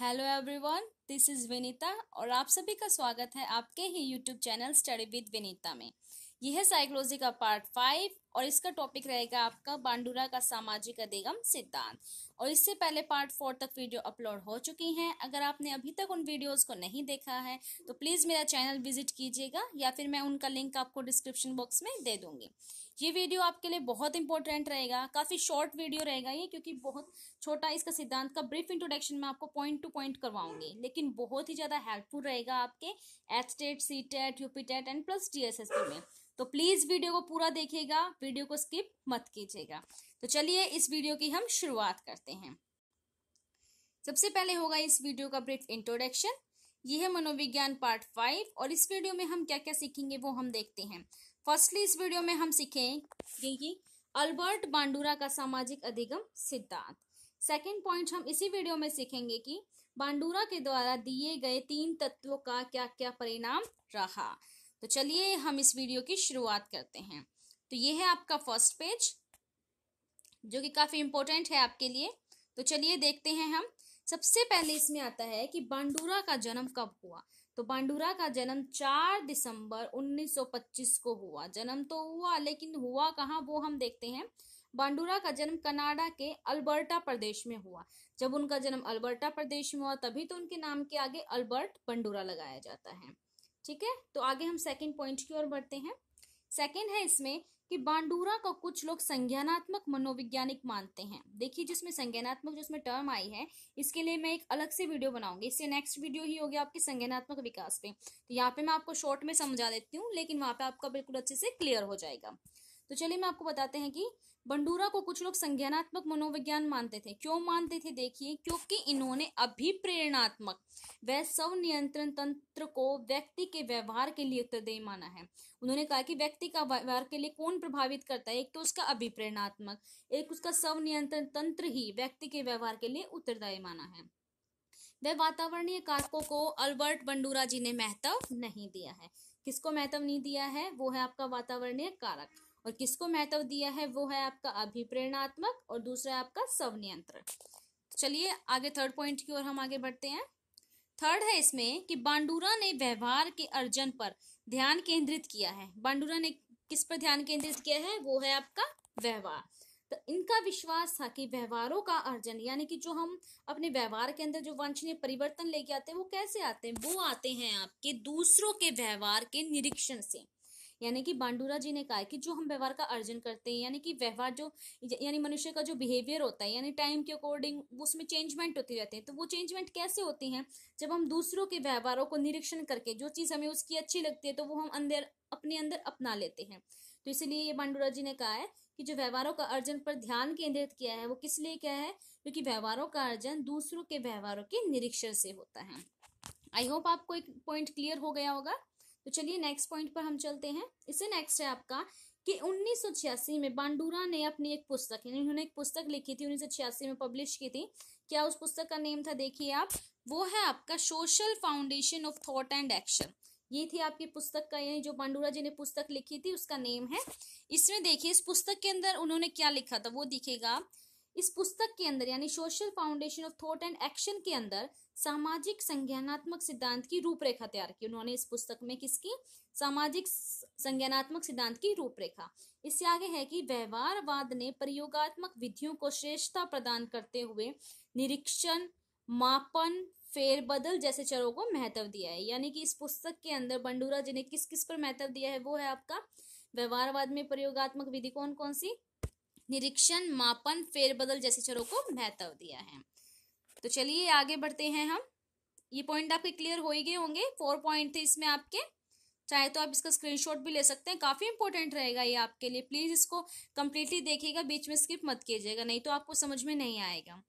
hello everyone this is Vinita और आप सभी का स्वागत है आपके ही YouTube channel study with Vinita में यह है साइकोलॉजी का पार्ट फाइव और इसका टॉपिक रहेगा आपका बांडुरा का सामाजिक अधिगम सिद्धांत और इससे पहले पार्ट फोर तक वीडियो अपलोड हो चुकी हैं अगर आपने अभी तक उन वीडियोस को नहीं देखा है तो प्लीज़ मेरा चैनल विजिट कीजिएगा या फिर मैं उनका लिंक आपको डिस्क्रिप्शन बॉक्स में दे दूंगी ये वीडियो आपके लिए बहुत इंपॉर्टेंट रहेगा काफ़ी शॉर्ट वीडियो रहेगा ये क्योंकि बहुत छोटा इसका सिद्धांत का ब्रीफ इंट्रोडक्शन में आपको पॉइंट टू पॉइंट करवाऊंगी लेकिन बहुत ही ज़्यादा हेल्पफुल रहेगा आपके H TET C TET UP TET and plus D में तो प्लीज़ वीडियो को पूरा देखिएगा वीडियो को स्किप मत कीजिएगा तो चलिए इस वीडियो की हम शुरुआत करते हैं सबसे पहले होगा इस वीडियो का ब्रीफ इंट्रोडक्शन ये है मनोविज्ञान पार्ट फाइव और इस वीडियो में हम क्या क्या सीखेंगे वो हम देखते हैं फर्स्टली इस वीडियो में हम सीखेंगे कि अल्बर्ट बांडूरा का सामाजिक अधिगम सिद्धांत सेकेंड पॉइंट हम इसी वीडियो में सीखेंगे कि बांडूरा के द्वारा दिए गए तीन तत्वों का क्या क्या परिणाम रहा तो चलिए हम इस वीडियो की शुरुआत करते हैं तो ये है आपका फर्स्ट पेज जो कि काफ़ी इंपॉर्टेंट है आपके लिए तो चलिए देखते हैं हम सबसे पहले इसमें आता है कि बांडूरा का जन्म कब हुआ तो बांडूरा का जन्म 4 दिसंबर 1925 को हुआ जन्म तो हुआ लेकिन हुआ कहाँ वो हम देखते हैं बांडूरा का जन्म कनाडा के अल्बर्टा प्रदेश में हुआ जब उनका जन्म अल्बर्टा प्रदेश में हुआ तभी तो उनके नाम के आगे अल्बर्ट बंडूरा लगाया जाता है ठीक है तो आगे हम सेकंड पॉइंट की ओर बढ़ते हैं सेकंड है इसमें कि बांडूरा को कुछ लोग संज्ञानात्मक मनोवैज्ञानिक मानते हैं देखिए जिसमें संज्ञानात्मक जो उसमें टर्म आई है इसके लिए मैं एक अलग से वीडियो बनाऊंगी इससे नेक्स्ट वीडियो ही होगी आपके संज्ञानात्मक विकास पे तो यहाँ पे मैं आपको शॉर्ट में समझा देती हूँ लेकिन वहाँ पे आपका बिल्कुल अच्छे से क्लियर हो जाएगा तो चलिए मैं आपको बताते हैं कि बंडूरा को कुछ लोग संज्ञानात्मक मनोविज्ञान मानते थे क्यों मानते थे देखिए क्योंकि इन्होंने अभिप्रेरणात्मक वह स्व नियंत्रण तंत्र को व्यक्ति के व्यवहार के लिए उत्तरदेय माना है उन्होंने कहा कि व्यक्ति का व्यवहार के लिए कौन प्रभावित करता है एक तो उसका अभिप्रेरणात्मक एक उसका स्व नियंत्रण तंत्र ही व्यक्ति के व्यवहार के लिए उत्तरदायी माना है वह वातावरणीय कारकों को अल्बर्ट बंडूरा जी ने महत्व नहीं दिया है किसको महत्व नहीं दिया है वो है आपका वातावरणीय कारक और किसको महत्व दिया है वो है आपका अभिप्रेरणात्मक और दूसरा आपका स्वनियंत्रण चलिए आगे थर्ड पॉइंट की ओर हम आगे बढ़ते हैं थर्ड है इसमें कि बांडूरा ने व्यवहार के अर्जन पर ध्यान केंद्रित किया है बांडूरा ने किस पर ध्यान केंद्रित किया है वो है आपका व्यवहार तो इनका विश्वास था कि व्यवहारों का अर्जन यानी कि जो हम अपने व्यवहार के अंदर जो वांछनीय परिवर्तन लेके आते हैं वो कैसे आते हैं वो आते हैं आपके दूसरों के व्यवहार के निरीक्षण से यानी कि बांडूरा जी ने कहा है कि जो हम व्यवहार का अर्जन करते हैं यानी कि व्यवहार जो यानी मनुष्य का जो बिहेवियर होता है यानी टाइम के अकॉर्डिंग उसमें चेंजमेंट होती रहती है तो वो चेंजमेंट कैसे होती हैं जब हम दूसरों के व्यवहारों को निरीक्षण करके जो चीज़ हमें उसकी अच्छी लगती है तो वो हम अंदर अपने अंदर अपना लेते हैं तो इसलिए ये बांडूरा जी ने कहा है कि जो व्यवहारों का अर्जन पर ध्यान केंद्रित किया है वो किस लिए क्या है क्योंकि व्यवहारों का अर्जन दूसरों के व्यवहारों के निरीक्षण से होता है आई होप आपको एक पॉइंट क्लियर हो गया होगा तो चलिए नेक्स्ट पॉइंट पर हम चलते हैं इससे नेक्स्ट है आपका कि 1986 में बांडूरा ने अपनी एक पुस्तक उन्होंने एक पुस्तक लिखी थी 1986 में पब्लिश की थी क्या उस पुस्तक का नेम था देखिए आप वो है आपका social foundation of thought and action ये थी आपकी पुस्तक का यानी जो बांडूरा जी ने पुस्तक लिखी थी उसका नेम है इसमें देखिए इस पुस्तक के अंदर उन्होंने क्या लिखा था वो दिखेगा इस पुस्तक के अंदर यानी social foundation of thought and action के अंदर सामाजिक संज्ञानात्मक सिद्धांत की रूपरेखा तैयार की उन्होंने इस पुस्तक में किसकी सामाजिक संज्ञानात्मक सिद्धांत की रूपरेखा इससे आगे है कि व्यवहारवाद ने प्रयोगात्मक विधियों को श्रेष्ठता प्रदान करते हुए निरीक्षण मापन फेरबदल जैसे चरों को महत्व दिया है यानी कि इस पुस्तक के अंदर बंडूरा जी ने किस किस पर महत्व दिया है वो है आपका व्यवहारवाद में प्रयोगात्मक विधि कौन कौन सी निरीक्षण मापन फेरबदल जैसे चरों को महत्व दिया है तो चलिए आगे बढ़ते हैं हम ये पॉइंट आपके क्लियर हो ही गए होंगे फोर पॉइंट थे इसमें आपके चाहे तो आप इसका स्क्रीनशॉट भी ले सकते हैं काफ़ी इंपॉर्टेंट रहेगा ये आपके लिए प्लीज़ इसको कंप्लीटली देखिएगा बीच में स्किप मत कीजिएगा नहीं तो आपको समझ में नहीं आएगा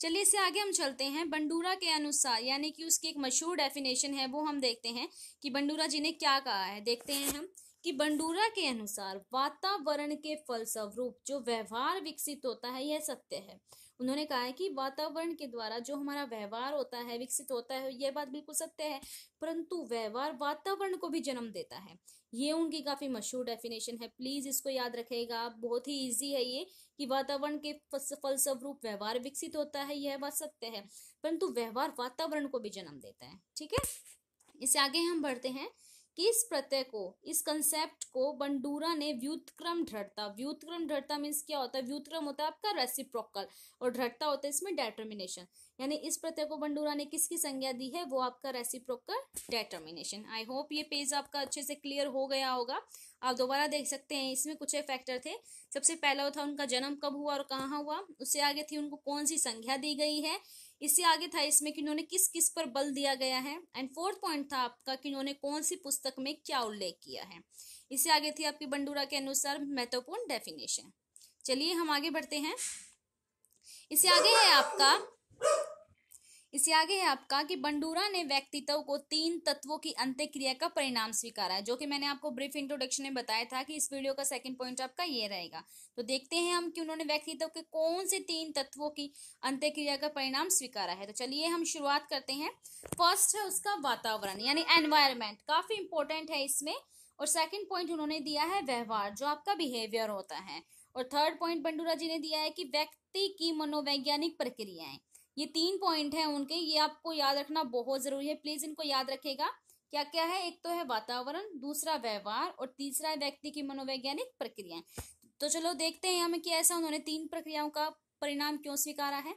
चलिए इससे आगे हम चलते हैं बंडूरा के अनुसार यानी कि उसकी एक मशहूर डेफिनेशन है वो हम देखते हैं कि बंडूरा जी ने क्या कहा है देखते हैं हम कि बंडूरा के अनुसार वातावरण के फलस्वरूप जो व्यवहार विकसित होता है यह सत्य है उन्होंने कहा है कि वातावरण के द्वारा जो हमारा व्यवहार होता है विकसित होता है यह बात बिल्कुल सत्य है परंतु व्यवहार वातावरण को भी जन्म देता है ये उनकी काफ़ी मशहूर डेफिनेशन है प्लीज़ इसको याद रखेगा बहुत ही ईजी है ये कि वातावरण के फलस्वरूप व्यवहार विकसित होता है यह बात सत्य है परंतु व्यवहार वातावरण को भी जन्म देता है ठीक है इससे आगे हम बढ़ते हैं इस प्रत्यय को इस कंसेप्ट को बंडूरा ने व्युतक्रम ढृढ़ता व्युतक्रम ढृढ़ता मीन्स क्या होता है व्युतक्रम होता है आपका रेसिप्रोकल और ढृढ़ता होता है इसमें डेटर्मिनेशन यानी इस प्रत्यय को बंडूरा ने किसकी संज्ञा दी है वो आपका रेसिप्रोकल डेटर्मिनेशन आई होप ये पेज आपका अच्छे से क्लियर हो गया होगा आप दोबारा देख सकते हैं इसमें कुछ फैक्टर थे सबसे पहला था उनका जन्म कब हुआ और कहाँ हुआ उससे आगे थी उनको कौन सी संज्ञा दी गई है इससे आगे था इसमें कि उन्होंने किस किस पर बल दिया गया है एंड फोर्थ पॉइंट था आपका कि उन्होंने कौन सी पुस्तक में क्या उल्लेख किया है इससे आगे थी आपकी बंडूरा के अनुसार महत्वपूर्ण डेफिनेशन चलिए हम आगे बढ़ते हैं इससे आगे है आपका इससे आगे है आपका कि बंडूरा ने व्यक्तित्व को तीन तत्वों की अंत्यक्रिया का परिणाम स्वीकारा है जो कि मैंने आपको ब्रीफ इंट्रोडक्शन में बताया था कि इस वीडियो का सेकंड पॉइंट आपका ये रहेगा तो देखते हैं हम कि उन्होंने व्यक्तित्व के कौन से तीन तत्वों की अंत्यक्रिया का परिणाम स्वीकारा है तो चलिए हम शुरुआत करते हैं फर्स्ट है उसका वातावरण यानी एनवायरमेंट काफी इंपॉर्टेंट है इसमें और सेकेंड पॉइंट उन्होंने दिया है व्यवहार जो आपका बिहेवियर होता है और थर्ड पॉइंट बंडूरा जी ने दिया है कि व्यक्ति की मनोवैज्ञानिक प्रक्रियाएं ये तीन पॉइंट हैं उनके ये आपको याद रखना बहुत ज़रूरी है प्लीज़ इनको याद रखेगा क्या क्या है एक तो है वातावरण दूसरा व्यवहार और तीसरा है व्यक्ति की मनोवैज्ञानिक प्रक्रियाएं तो चलो देखते हैं हमें कि ऐसा उन्होंने तीन प्रक्रियाओं का परिणाम क्यों स्वीकारा है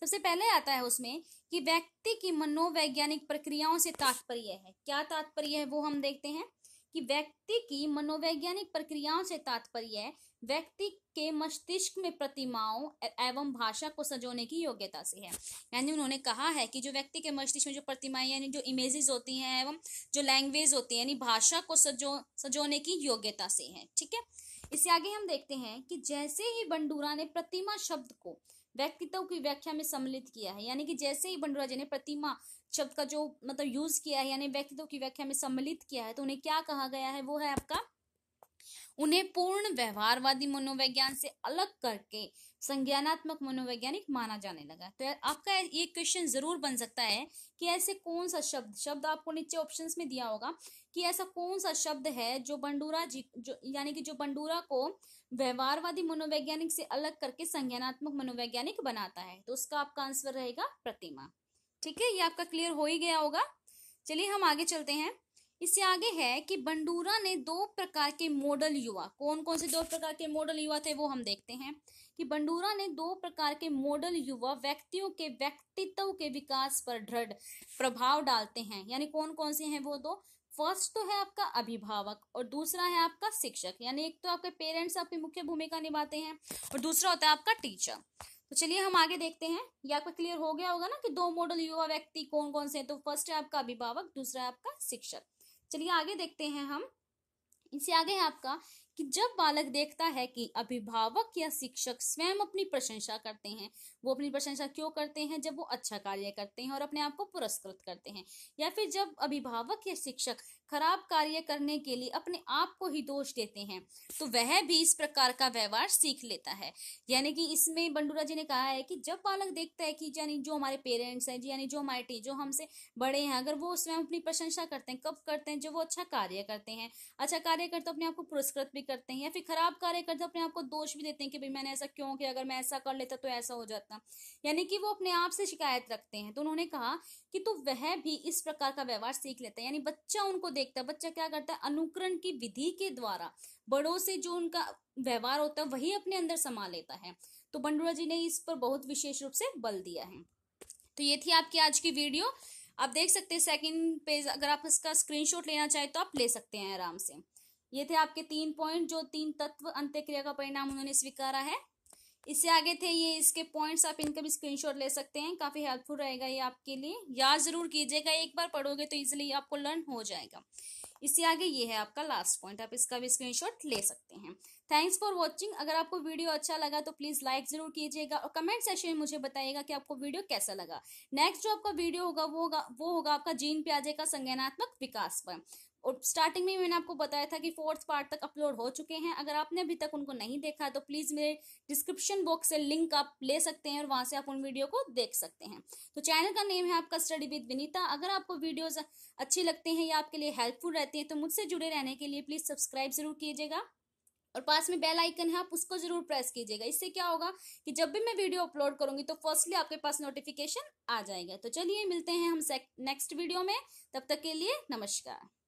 सबसे पहले आता है उसमें कि व्यक्ति की मनोवैज्ञानिक प्रक्रियाओं से तात्पर्य है क्या तात्पर्य है वो हम देखते हैं कि व्यक्ति की मनोवैज्ञानिक प्रक्रियाओं से तात्पर्य व्यक्ति के मस्तिष्क में प्रतिमाओं एवं भाषा को सजोने की योग्यता से है यानी उन्होंने कहा है कि जो व्यक्ति के मस्तिष्क में जो प्रतिमाएं यानी जो इमेजेस होती हैं एवं जो लैंग्वेज होती है यानी भाषा को सजो सजोने की योग्यता से है ठीक है इससे आगे हम देखते हैं कि जैसे ही बंडूरा ने प्रतिमा शब्द को व्यक्तित्व की व्याख्या में सम्मिलित किया है यानी कि जैसे ही बंडराजे ने प्रतिमा शब्द का जो मतलब यूज किया है यानी व्यक्तित्व की व्याख्या में सम्मिलित किया है तो उन्हें क्या कहा गया है वो है आपका उन्हें पूर्ण व्यवहारवादी मनोवैज्ञान से अलग करके संज्ञानात्मक मनोवैज्ञानिक माना जाने लगा तो आपका ये क्वेश्चन जरूर बन सकता है कि ऐसे कौन सा शब्द शब्द आपको नीचे ऑप्शन में दिया होगा कि ऐसा कौन सा शब्द है जो बंडूरा जी जो यानी कि जो बंडूरा को व्यवहारवादी मनोवैज्ञानिक से अलग करके संज्ञानात्मक मनोवैज्ञानिक बनाता है तो उसका आपका आंसर रहेगा प्रतिमा ठीक है ये आपका क्लियर हो ही गया होगा चलिए हम आगे चलते हैं इससे आगे है कि बंडूरा ने दो प्रकार के मॉडल युवा कौन कौन से दो प्रकार के मॉडल युवा थे वो हम देखते हैं कि बंडूरा ने दो प्रकार के मॉडल युवा व्यक्तियों के व्यक्तित्व के विकास पर दृढ़ प्रभाव डालते हैं यानी कौन कौन से हैं वो दो फर्स्ट तो है आपका अभिभावक और दूसरा है आपका शिक्षक यानी एक तो आपके पेरेंट्स आपकी मुख्य भूमिका निभाते हैं और दूसरा होता है आपका टीचर तो चलिए हम आगे देखते हैं ये आपका क्लियर हो गया होगा ना कि दो मॉडल युवा व्यक्ति कौन कौन से हैं तो फर्स्ट है आपका अभिभावक दूसरा है आपका शिक्षक चलिए आगे देखते हैं हम इससे आगे है आपका कि जब बालक देखता है कि अभिभावक या शिक्षक स्वयं अपनी प्रशंसा करते हैं वो अपनी प्रशंसा क्यों करते हैं जब वो अच्छा कार्य करते हैं और अपने आप को पुरस्कृत करते हैं या फिर जब अभिभावक या शिक्षक खराब कार्य करने के लिए अपने आप को ही दोष देते हैं तो वह भी इस प्रकार का व्यवहार सीख लेता है यानी कि इसमें बंडूरा जी ने कहा है कि जब बालक देखता है कि यानी जो हमारे पेरेंट्स हैं यानी जो हमारे टी जो हमसे बड़े हैं अगर वो स्वयं अपनी प्रशंसा करते हैं कब करते हैं जब वो अच्छा कार्य करते हैं अच्छा कार्य करते अपने आप को पुरस्कृत भी भी करते हैं या फिर खराब कार्य करते अपने आप को दोष भी देते हैं कि भाई मैंने ऐसा क्यों किया अगर मैं ऐसा कर लेता तो ऐसा हो जाता यानी कि वो अपने आप से शिकायत रखते हैं तो उन्होंने कहा कि तो वह भी इस प्रकार का व्यवहार सीख लेता है यानी बच्चा उनको देखता है बच्चा क्या करता है अनुकरण की विधि के द्वारा बड़ों से जो उनका व्यवहार होता है वही अपने अंदर समा लेता है तो बंडुरा जी ने इस पर बहुत विशेष रूप से बल दिया है तो ये थी आपकी आज की वीडियो आप देख सकते हैं सेकंड पेज अगर आप इसका स्क्रीनशॉट लेना चाहें तो आप ले सकते हैं आराम से ये थे आपके तीन पॉइंट जो तीन तत्व अंत्यक्रिया का परिणाम उन्होंने स्वीकारा है इससे आगे थे ये इसके पॉइंट्स आप इनका भी स्क्रीनशॉट ले सकते हैं काफ़ी हेल्पफुल रहेगा ये आपके लिए याद ज़रूर कीजिएगा एक बार पढ़ोगे तो इजिली आपको लर्न हो जाएगा इससे आगे ये है आपका लास्ट पॉइंट आप इसका भी स्क्रीनशॉट ले सकते हैं थैंक्स फॉर वॉचिंग अगर आपको वीडियो अच्छा लगा तो प्लीज़ लाइक ज़रूर कीजिएगा और कमेंट सेशन में मुझे बताइएगा कि आपको वीडियो कैसा लगा नेक्स्ट जो आपका वीडियो होगा वो होगा वो होगा आपका जीन प्याजे का संज्ञानात्मक विकास पर और स्टार्टिंग में मैंने आपको बताया था कि फोर्थ पार्ट तक अपलोड हो चुके हैं अगर आपने अभी तक उनको नहीं देखा तो प्लीज़ मेरे डिस्क्रिप्शन बॉक्स से लिंक आप ले सकते हैं और वहाँ से आप उन वीडियो को देख सकते हैं तो चैनल का नेम है आपका स्टडी विद विनीता अगर आपको वीडियोज़ अच्छे लगते हैं या आपके लिए हेल्पफुल रहती हैं तो मुझसे जुड़े रहने के लिए प्लीज़ सब्सक्राइब ज़रूर कीजिएगा और पास में बेल आइकन है आप उसको जरूर प्रेस कीजिएगा इससे क्या होगा कि जब भी मैं वीडियो अपलोड करूंगी तो फर्स्टली आपके पास नोटिफिकेशन आ जाएगा तो चलिए मिलते हैं हम नेक्स्ट वीडियो में तब तक के लिए नमस्कार